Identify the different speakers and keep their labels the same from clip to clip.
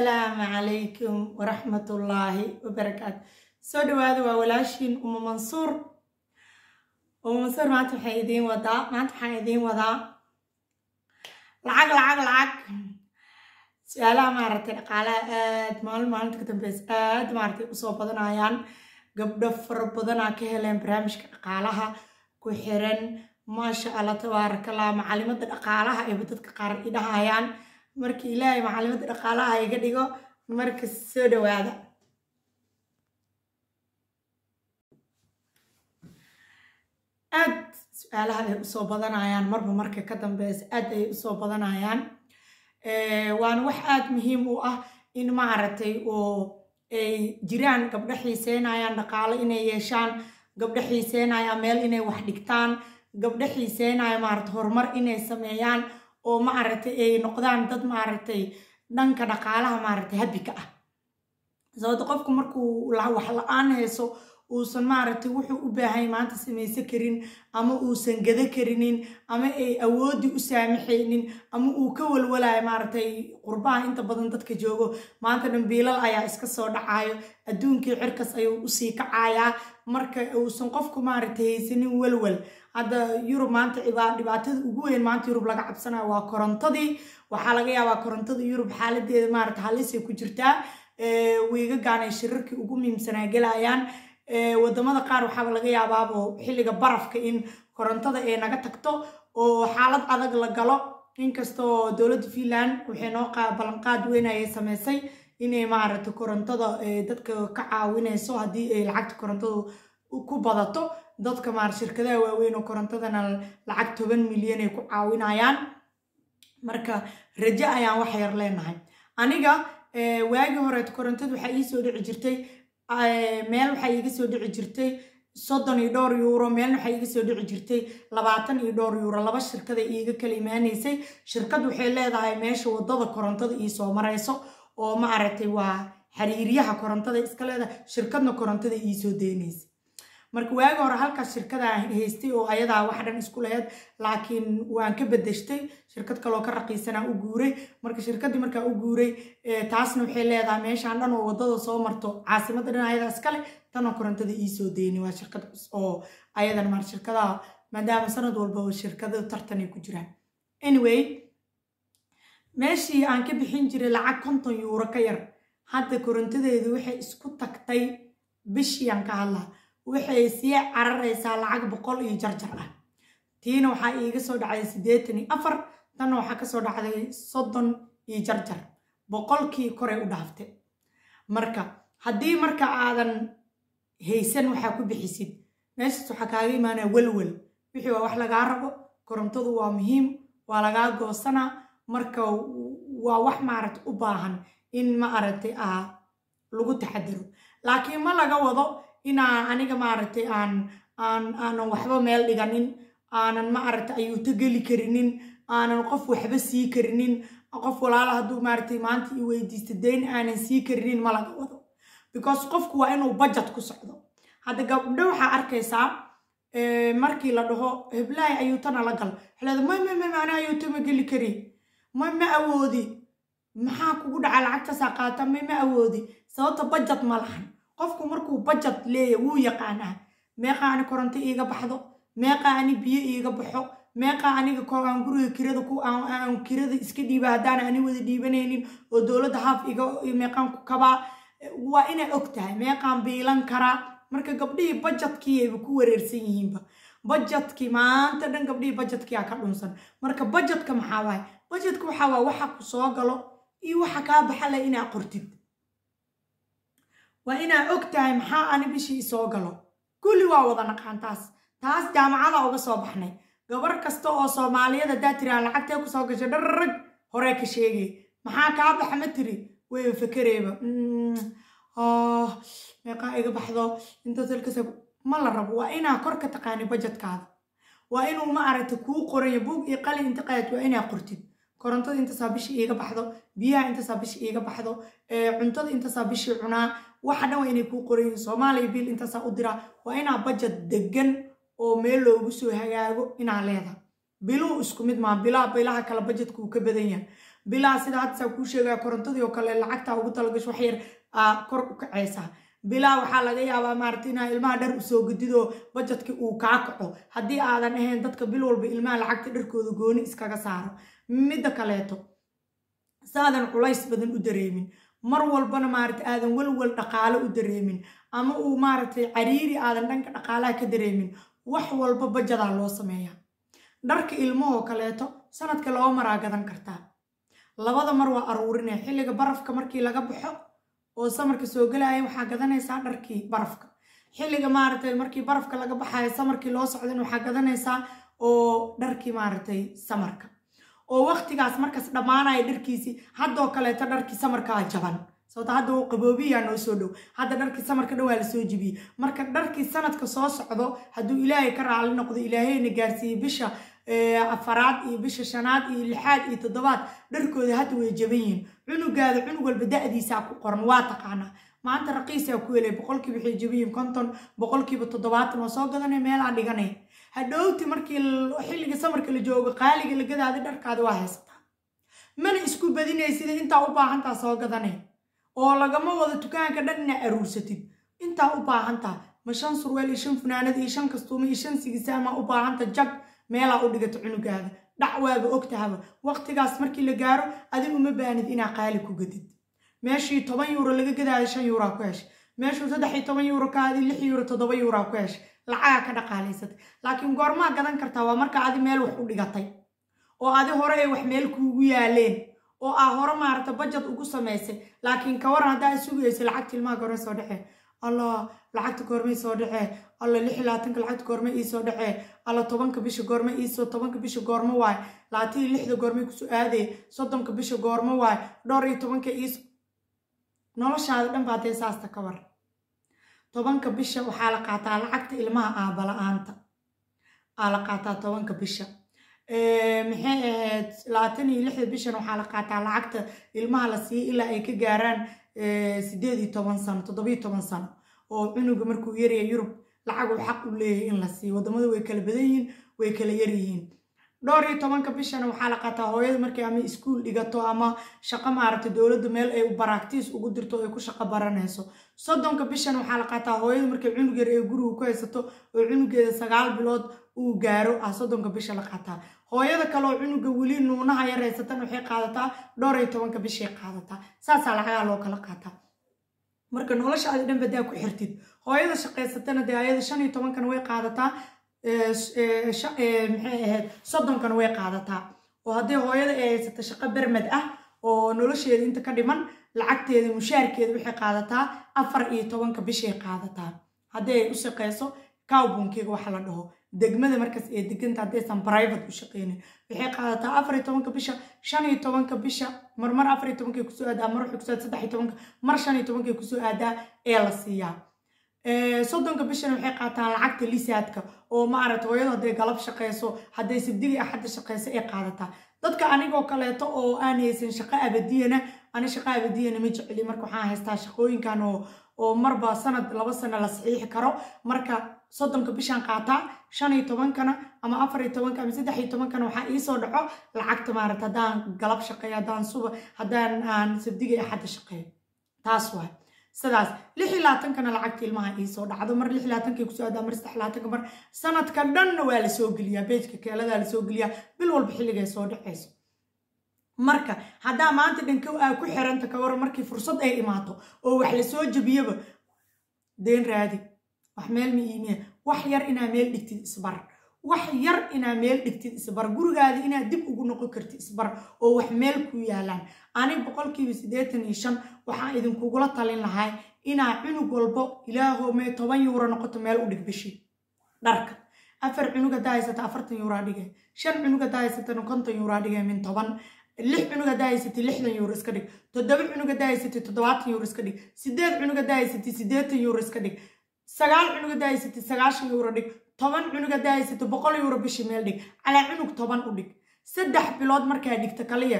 Speaker 1: asalaamu calaykum ullaahi wabarakaatu soo dhawaada waa walaashiin uma mansuur uma mansuur maanta waxaa idiin wadaa maanta waxaan idiin wadaa lacag lacag lacag su-aalaha maaragtay dhaqaalaha aad maalin maalinta ka dambeysa aad maaragtay usoo badanayaan gabdho fara badanaa ka heleen barnaamijka dhaqaalaha ku xiran maasha allah tabaarakallah macalimada dhaqaalaha ayba dadka qaar idhahayaan marka ilaahay macalimadda dhaqaalaha iga dhigo marka soo dhawaada aad su-aalaha ay usoo badanayaan marba marka ka dambeysa aad ay usoo badanayaan waana wax aad muhiim u ah in maaragtay oo ay jiraan gabdho xiiseynayaan dhaqaalo inay yeeshaan gabdho xiiseynayaan meel inay wax dhigtaan gabdho xiiseynaya maarata horumar inay sameeyaan oo maaragtay ay noqdaan dad maaragtay dhanka dhaqaalaha maaragtay habika ah sababto qofku markuu wax la-aan hayso uusan maaragtay wuxuu u baahay maanta samaysan karin ama uusan gada karinin ama ay awooddii u saamaxaynin ama uu ka walwalayo maaragtay qurbaha inta badan dadka joogo maanta dhambiilal ayaa iska soo dhacaayo adduunkii cirkas ayuu usii kacayaa marka uusan qofku maaragtay haysanin walwal hadda yurub maanta dhibaatada ugu weyn maanta yurub laga cabsanayo waa korontadii waxaa laga yaabaa korontada yurub xaaladeeda maarata halisay ku jirtaa weegagaan ay shirarkii ugu muhiimsanaa gelayaan wadamada qaar waxaaba laga yaabaabo xilliga barafka in korontada ay naga tagto oo xaalad adag la galo inkastoo dowladda finland waxay noo ballanqaad weynayay samaysay inay maarata korontada dadka ka caawinayso haddii ay lacagta korontada ku badato dadka maar shirkadaha waaweyn oo korontadana lacag toban milyan ay ku caawinayaan marka rajo ayaan wax yar leenahay aniga eh, waagii horeed korontad waxaa ii soo dhici jirtay eh, meel waxaa iiga soo dhici jirtay soddon iyo dhowr yuuro meelna waxaa iiga soo dhici jirtay labaatan iyo dhowr yuuro laba shirkada iiga kala imaanaysay shirkad waxay leedahay meesha waddada korontada iisoo marayso oo ma waa xiriiryaha korontada iska leedahay shirkadna korontada iisoo deynaysa marka waagi hore halkaas shirkadaan haystay oo ayadaa wax dhan isku lahayd laakiin waan ka bedeshtay shirkad kaloo ka raqiisanaa u guuray marka shirkaddii markaa u guuray eh, taasna waxay leedahay meeshaan dhan oo waddada soo marto caasimada dhan ayadaa iskale tanoo korontada iisoo deyni waa shirkad oo ayadan maar shirkadaha maadaama sanad walba oo shirkada tartan ku jiraan anyway meeshii aan ka bixin jiray lacag konton yuuro ka yar hadda korontadeedu waxay isku tagtay bishii aan ka hadlaa waxay sii cararaysaa lacag boqol iyo jarjar ah tiina waxaa iiga soo dhacday sideetan iyo afar tanna waxaa kasoo dhacday soddon iyo jarjar boqolkii koray u dhaaftay marka haddii marka aadan haysan waxaa ku bixisid meeshaas waxaa kaaga imaanaya welwel wixii waa wax lagaa rabo korontadu waa muhiim waa lagaa goosanaa marka waa wax maaragta u baahan in ma aragtay ah lagu taxadiro laakiin ma laga wado inaa aniga maaragtay aan aan aanan waxba meel dhiganin aanan maaragta ayuuto geli karinin aanan qof waxba sii karinin qof walaala hadduu maaragtay maanta i weydiista deyn aanan sii karinin ma laga wado because qofku waa inuu bajet ku socdo hadda gabdho waxaa arkaysaa markii la dhaho heblahay ayuutana la gal waxleeda maymame macnaa ayuuto ma geli kari may ma awoodi maxaa kugu dhaca lacagtaasaa qaata may ma awoodi sababta bajet ma lahan qofku markuu bajad leeyahy wuu yaqaanaa meeqa ani koronto iiga baxdo meeqa ani biyo iiga baxo meeqa aniga aan guriga kirada aan kirada iska dhiiba haddaan ani wada dhiibanaynin oo dowladda haaf iga ku kabaa waa inaa og tahay meeqaan biilan karaa marka gabdhihii bajadkii ayba ku wareersan yihiinba bajadkii maanta dhan gabdhihii bajadkiiaa ka dhunsan marka bajadka maxaa waaye bajadka waxaa waaye waxa ku soo galo iyo waxa kaa baxa leh inaa qortid waa inaa og tahay maxaa ani bishii isoo galo kulli waa wada naqaan taas taas jaamacadaa uga soo baxnay gabar kasta oo soomaaliyad haddaa tiri aan lacagtee kusoo gashay dharrag horey ka sheegay maxaa kaa baxa ma tiri way infakareeba meeqaa iga baxdo intasalkasa ma la rabo waa inaa kor ka taqaani bajetkaada waa inuu ma aragta kuu qorayo buug iyo qalin inta qayaad waa inaa qortid korontada intasaa bishii iiga baxdo biyaha intasaa bishii iiga baxdo cuntada intasaa bishii cunaa waxa dhan waa inay kuu qorayihin soomaaliya biil intaasaa u diraa waa inaa bajad degan oo meel loogu soo hagaago inaa leedaha biluu isku mid maa bilaa bilaha kale bajadka uu ka badan yahay bilaha sida haddisaa kuu sheegaa korantadii oo kale lacagtaa ugu talagasho wax yar kor u kacaysaa bilaa waxaa laga yaabaa maarata inaa ilmaha dhar usoo gudidoo bajadkii uu kaa kaco haddii aadan ahayn dadka bil walba ilmaha lacagta dharkooda gooni iskaga saaro midda kaleeto saadan culays badan u dareemin mar walbana maarata aadan walwal dhaqaale u dareemin ama uu maaragtay cariiri aadan dhanka dhaqaalaha ka dareemin wax walba bajadaa loo sameeyaa dharka ilmahoo kaleeto sanadka loo maraa gadan kartaa labada mar waa aruurinaya xilliga barafka markii laga baxo oo samarka soo galaaya waxaa gadanaysaa dharkii barafka xilliga maaragtay markii barafka laga baxaayo samarkii loo socdan waxaa gadanaysaa oo dharkii maaragtay samarka oo waktigaas markaas dhammaanaya dharkiisii haddoo kaleeto dharkii samarkaa ah jaban sababto hadda uu qaboobiyaa noo soo dhow hadda dharkii samarka dhowaa la soo jebiyey marka dharkii sanadka soo socdo hadduu ilaahay ka raali noqdo ilaahayna gaarsiiyey bisha afaraad iyo bisha shanaad iyo lixaad iyo toddobaad dharkooda hadda way jaban yihiin cunugaada cunug walba da-diisaa ku qoran waa taqaanaa maanta raqiisaa ku helay boqolkiiba waxay jaban yihiin konton boqolkiiba toddobaatan waa soo gadanay meelaa dhiganay hadhowti markii xilligii samarka la joogo qaaliga la gadaada dharkaada waa haysataa mana isku badinaysida intaa u baahantaa soo gadane oo lagama wado dukaanka dhan inaa aruursatid intaa u baahantaa ma shan surweel iyo shan funaanad iyo shan kastuuma iyo shan sigisa u baahanta jag meelaa u dhigata cunugaada dhacwaaba ogtahaba waqtigaas markii la gaaro adigu ma baanid inaa qaali ku gadid meeshii toban yuuro laga gadaayo shan yuuraa ku heshay meeshuu saddex iyo toban yuuro ka adi lix yuuro toddoba yuuraa ku heshay lacagaa ka dhaqaalaysatay laakiin goormaa gadan kartaa waa marka adi meel wax u dhigatay oo adi hore ay wax meel kuugu yaaleen oo aa hore maarata bajad ugu samaysay laakiin kawaran haddaa isugayso lacagta ilmaha goorme soo dhexee allah lacagta goormay soo dhexee alla lix lacagta goorme iisoo dhexee alla tobanka bisha goorme iisoo tobanka bisha goormo waaye labaatan lixda goormay kusoo aadaya soddonka bisha goormo waaye dhowr iyo tobanka iiso noloshaada dhan baa dee saasta ka war tobanka bisha waxaa la qaataa lacagta ilmaha aaba la-aanta aa la qaataa tobanka bisha maxay ahayd labaatan iyo lixda bishan waxaa la qaataa lacagta ilmaha la siiya ilaa ay ka gaaraan sideed iyo toban sano toddobiyo toban sano oo cunuga markuu yaraya yurub lacaguu xaq u leeyahay in la siiyo waddamada way kala badan yihiin way kala yaryihiin dhowr iyo tobanka bishana waxaa la qaataa hooyada markay ama iskuul dhigato ama shaqo maaragtay dowladda meel ay baraktiis ugu dirto ay ku shaqo baranayso soddonka bishana waxaa la qaataa hooyada markay cunug yar ee guriga ku haysato oo cunugeeda sagaal bilood uu gaaro ah soddonka bisha la qaataa hooyada kaleoo cunuga weli nuunaha yar haysatan waxay qaadataa dhowr iyo tobanka bishay qaadataa saasaa lacagaa loo kala qaataa marka nolosha aadi dhanbadaa ku xirtid hooyada shaqaysatana dee ayada shan iyo tobankana way qaadataa maxay way qaadataa oo hadday hooyada ay haysata shaqo bermad ah oo nolosheeda inta ka dhiman lacagteeda mushaarkeeda waxay qaadataa afar iyo tobanka bishay qaadataa haddii ay u shaqayso kawbunkeega waxa la dhaho degmada markaas ee deganta haddaysan brivate u shaqeynin waxay qaadataa afar iyo tobanka bisha shan iyo tobanka bisha marmar afar iyo tobankay kusoo aadaa mar waxay kusoo aadaa saddex iyo tobanka mar shan iyo tobankay kusoo aadaa ee la siiyaa sodonka bishana waxay qaataan lacagta lisaadka oo ma hooyada hadday galab shaqayso hadday sabdigi axadda shaqayso ay qaadataa dadka anigoo kaleeto oo aan haysan shaqo abadiyana ani shaqo abadiyana ma jeceli marka waxaan haystaa shaqooyinkan oo marba sanad laba sana la saxiixi karo marka soddonka bishaan qaataa shan iyo tobankana ama afar iyo tobanka ama saddex iyo tobankana waxaa iisoo dhaco lacagta maarata haddaan galab shaqeeyo haddaan suba haddaan aan sabdiga axadda shaqeeyo taas waay sidaas lix iyo labaatankana lacagtii ilmaha iisoo dhacdo mar lix iyo labaatanka kusoo aadaa mar saddex mar sanadka dhanna waa la soo geliyaa beejka keeladaa la soo geliyaa bil walba xilligay soo dhacayso marka haddaa maanta dhankow aa ku xiranta ka waran markii fursad ay imaato oo wax lasoo jebiyaba deen raadi wax meel ma iimiya wax yar inaa meel dhigtid isbar wax yar inaa meel dhigtid isbar gurigaada inaa dib ugu noqon karti isbar oo wax meel ku yaalaan ani boqolkiiba siddeetan iyo shan waxaan idinkugula talin lahay inaa cunug walbo ilaaho mee toban yuura noqoto meel u dhig dharka afar cunug haddaa haysata afartan yuuraa dhige shan cunug haddaa haysatana konton yuuraa dhige min toban lix cunug haddaa haysatid lixdan yuur iska dhig toddoba cunug haddaa haysatid toddobaatan yuur iska dhig siddeed cunug haddaa haysatid siddeetan yuur iska dhig sagaal cunug haddaa haysatid sagaashan yuuro dhig toban cunug haddaa haysato boqol euro bishii meel dhig calaa cunug toban u dhig saddex bilood markaa dhigta kaliya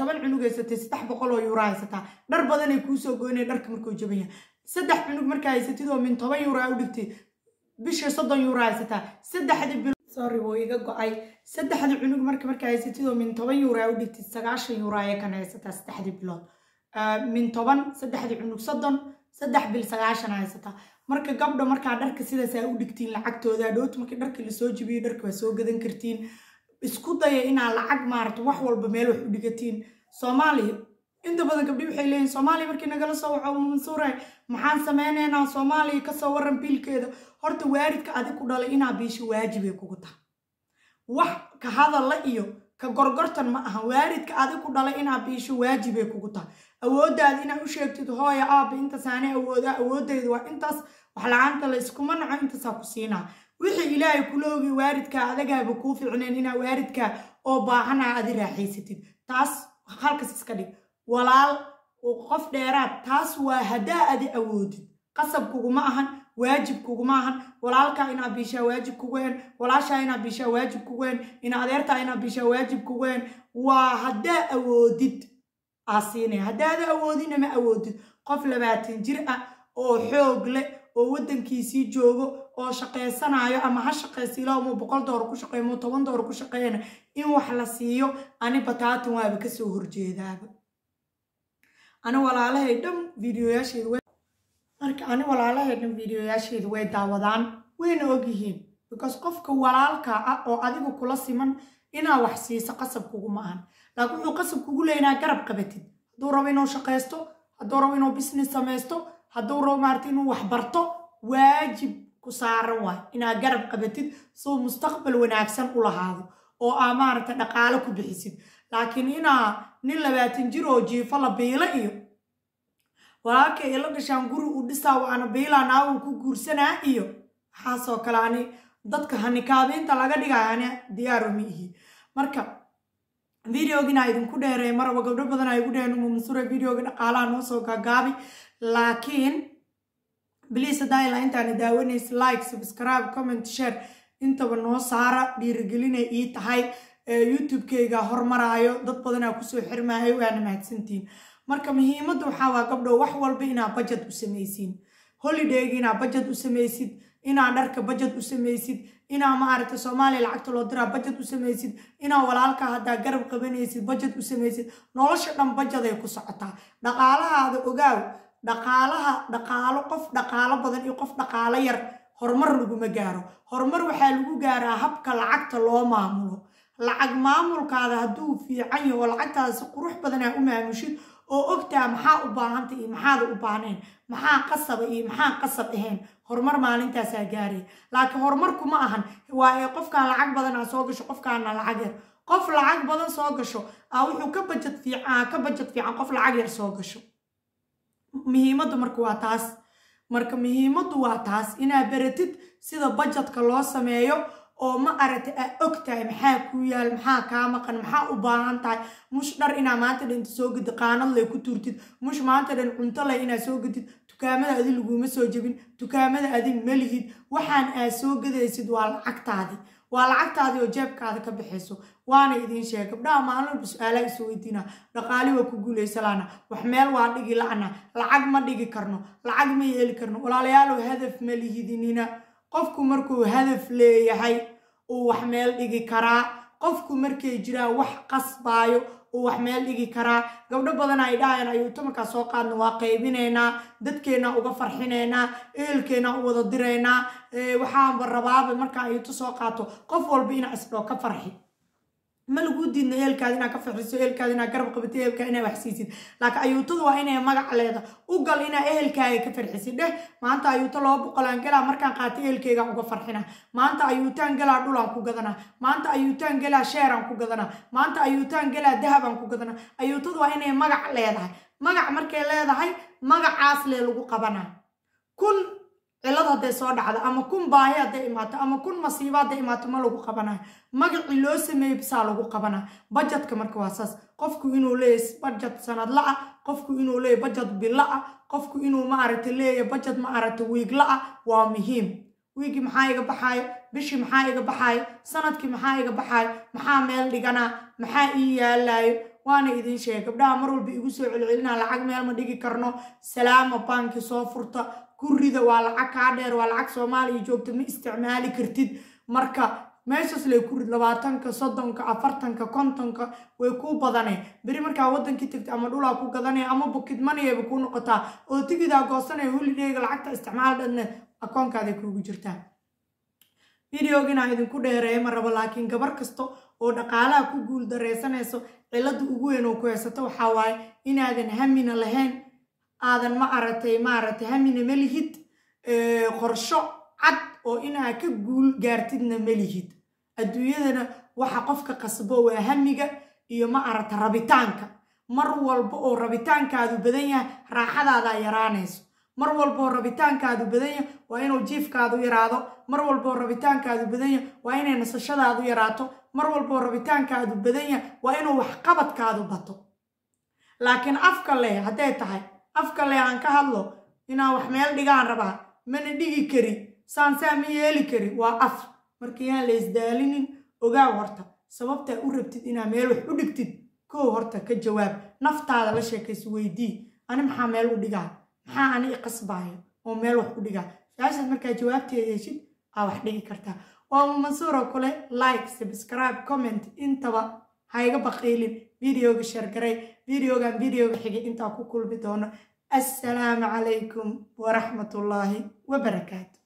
Speaker 1: toban cunug haysatay saddex boqol oo euro haysataa dhar badanay kuusoo goynaya dharka markuu jabanya saddex cunug markaa haysatid min toban euro u dhigtay bisha soddon euro haysataa saddexdi bilo sorry wuu iga go-ay saddexda cunug marka markaa haysatid min toban euro u dhigtid sagaashan euro ayaa kan haysataa saddexdi bilood min toban saddexdi cunug soddon saddex bil sagaashan haysataa marka gabdho markaa dharka sidaas aa u dhigtiin lacagtooda dhowt marka dharka lasoo jibiyo dharka waa soo gadan kartiin isku daya inaa lacag maarata wax walba meel wax u dhigatiin soomaaliya inta badan gabdhi waxay leeyihin soomaaliya markii nagala soo waco mansuuray eh, maxaan sameynaynaa soomaaliya kasoo waran biilkeeda horta waaridka adig ku dhalay inaa biisha waajibay kugu tahay wax ka hadalla iyo ka gorgortan ma aha waaridka adig ku dhalay inaa biisho waajibay kugu tahay awooddaada inaad u sheegtid hooya aabba intaas aanay awoodaa awoodayda waa intaas wax la-aanta la naco intaasaa ku siinaa wixii ilaahay kula ogi waaridka adagaaba kuu ficneen inaa waaridka oo baahanaa adi raaxaysatid taas halkas iska dhig walaal qof dheeraad taas waa haddaa adi awoodid qasab kuguma ahan waajib kuguma ahan walaalkaa inaa biishaa waajib kuguhen walaashaa inaa biishaa waajib kuguhen ina adeertaa inaa biishaa waajib kuguhen waa haddaa awoodid aasiinaya haddaada awoodina ma awoodid qof labaatan jir ah oo xoog leh oo wadankiisii joogo oo shaqaysanayo ama ha shaqaysa ilaa muu boqol dolar ku shaqeeya muu toban dolar ku shaqeeyana in wax la siiyo ani bataatan waaba kasoo horjeedaaba ani walaalahay dhan videoyaasheeda marka ani walaalahay dhan videoyaasheeda way daawadaan wayna ogyihiin because qofka walaalka ah oo adigu kula siman inaa wax siiso qasab kugu ma ahan laakiin wuxuu qasab kugu leeyahay garab qabatid hadduu rabo inuu shaqaysto hadduu rabo inuu business samaysto hadduu rabo maarata inuu waxbarto waajib ku saaran waay inaad garab qabatid suu mustaqbal wanaagsan u lahaado oo aa maarata dhaqaalo ku bixisid laakiin inaa nin labaatan jir oo jiifo la biilo iyo walaalka ilo gashaan guri u dhisaa waana biilaa naawuu ku guursanaa iyo waxaasoo kale ani dadka hanikaabiinta laga dhigaya diyaaro ma ihi marka videogina idinku dheereey maraba gabdho badan ay ugu dheheen uma videoga dhaqaalaha noo soo gaagaabi laakiin bliis haddaa ilaa intaana daawanays like subscribe comment share intaba noo saara dhiirigelinay ii tahay youtube hormaraayo dad badanaa kusoo xirmaayo waana mahadsantiin marka muhiimadda waxaawaa gabdho wax walba inaa bajad u samaysiin holidayga inaa bajad u samaysid inaa dharka bajad u samaysid inaa maaragta soomaaliya lacagta loo diraa bajad u samaysid inaa walaalka haddaa garab qabanaysid bajad u samaysid nolosha dhan bajaday ku socotaa dhaqaalahaada ogaaw dhaqaalaha dhaqaalo qof dhaqaalo badan iyo qof dhaqaalo yar horumar laguma gaaro horumar waxaa lagu gaaraa habka lacagta loo maamulo lacag maamulkaada hadduu fiican yaho lacagtaada si qurux badanaa u maamushid oo ogtaa maxaa u baahanta iyo maxaada u baahnayn maxaa qasaba ah iyo maxaa qasab ahayn horumar maalintaasaa gaara laakiin horumar kuma ahan waa ee qofkaan lacag badanaa aa soo gasho qofkaana lacag yar qof lacag badan soo gasho wuxuu ka bajad fiican ka bajad fiican qof lacag yar soo gasho muhiimaddu marka waa taas marka muhiimaddu waa taas inaa baratid sida bajetka loo sameeyo oo ma aragta aa og tahay maxaa ku yaal maxaa kaa maqan maxaa u baahan tahay mush dhar inaa maanta dhan soo gadid qaanad lay ku tuurtid mush maanta dhan cunto leh inaa soo gedid dukaamada adi laguma soo jebin dukaamada adi ma lihid waxaan aa soo gadaysid waa lacagtaadi waa lacagtaadii oo jeebkaada ka bixayso waana idiin sheegay gabdhaha maalinba su-aalaa weydiina dhaqaali waa ku guulaysalaana wax meel waa dhigi lacna lacag ma dhigi karno lacag ma yeeli karno walaalayaalow hadaf ma lihidinina qofku markuu hadaf leeyahay uu wax meel dhigi karaa qofku markay jiraan wax qasbaayo uu wax meel dhigi karaa gabdho badan ay dhahayeen ayuu tumarkaa soo qaadna waa qaybinaynaa dadkeena uga farxinaynaa ehelkeena u wada diraynaa waxaanba rabaaba marka ayuutu soo qaato qof walba inaa isdhoo ka farxi malaguu diidna eelkaada inaa ka fixiso eelkaada inaa garab qabato eelkaa inaa wax siisid laakiin ayuutadu waa inay magac leeda u gal inaa ehelkaaga ka farxisid dheh maanta ayuuto laba boqolaan galaa markaan qaata ehelkaygaan uga farxina maanta ayuutaan galaa dhulaan ku gadana maanta ayuutaan galaa sheeraan ku gadana maanta ayuutaan galaa dahabaan ku gadana ayuutadu waa inay magac leedahay magac markay leedahay magacaas lee lagu qabana kun cilad hadday soo dhacda ama kun baahi hadday imaato ama kun masiibo hadday imaato ma lagu qabanayo magacii loo sameeyey bisaa lagu qabanaa bajetka marka waa saas qofku inuu leeya bajet sanadla ah qofku inuu leeya bajet bila ah qofku inuu maaragta leeya bajet maaragta aragta wiigla ah waa muhiim wiigii maxaa iga baxaayo bishii maxaa iga baxaayo sanadkii maxaa iga baxaayo maxaa meel dhiganaa maxaa ii yaalayo waana idiin sheegay gabdhaha mar walba igu soo celcelinaa lacag meel ma dhigi karno salaama banki soo furta ku waa lacag kaa dheer waa lacag soomaaliya joogta ma isticmaali kartid marka meeshaas lay ku rid labaatanka soddonka afartanka kontonka way kuu badanee beri markaa wadankii tagta ama dhulaa ku gadanaya ama bukid maniyayba kuu noqotaa oo tigidaa goosanaya hulidheega lacagta isticmaal dhanne akoonkaaday kuugu jirtaa videoginaa idinku dheereeyama rabo laakiin gabar kasta oo dhaqaalaha ku guul dareysanayso ugu weyn oo ku haysato waxaa waaye inaadan hamina lahayn aadan ma aragtay maaragtay hamina melihid qorsho cad oo inaa ka guul gaartidna melihid adduunyadana waxa qofka qasbo waa hamiga iyo ma aragta rabitaanka mar walba oo rabitaankaadu badan yahay raaxadaadaa yaraanayso mar walba rabitaankaadu badan yahay waa inuu jiifkaadu yaraado mar walba rabitaankaadu badan yahay waa inay nasashadaadu yaraato mar walba rabitaankaadu badan yahay waa inuu waxqabadkaadu bato laakiin afka leh hadday tahay afka leh aan ka hadlo inaan wax meel dhigaan rabaa mana dhigi kari saan ma yeeli kari waa af marka yaan la isdaalinin ogaaw horta sababtaa u rabtid inaa meel wax u dhigtid kow horta ka jawaab naftaada la sheekayso weydii ani maxaa meel u dhigaa maxaa ani iqasbaaya oo meel wax u dhigaa su-aashaas markaa jawaabteeda yeeshid aa wax dhigi kartaa waa mansuuroo kule like subscribe comment intaba ha iga baqiilin videoga sheergaray videogan videoga xigay intaa ku kulmi doono assalaamu calaykum waraxmatullaahi wabarakaatu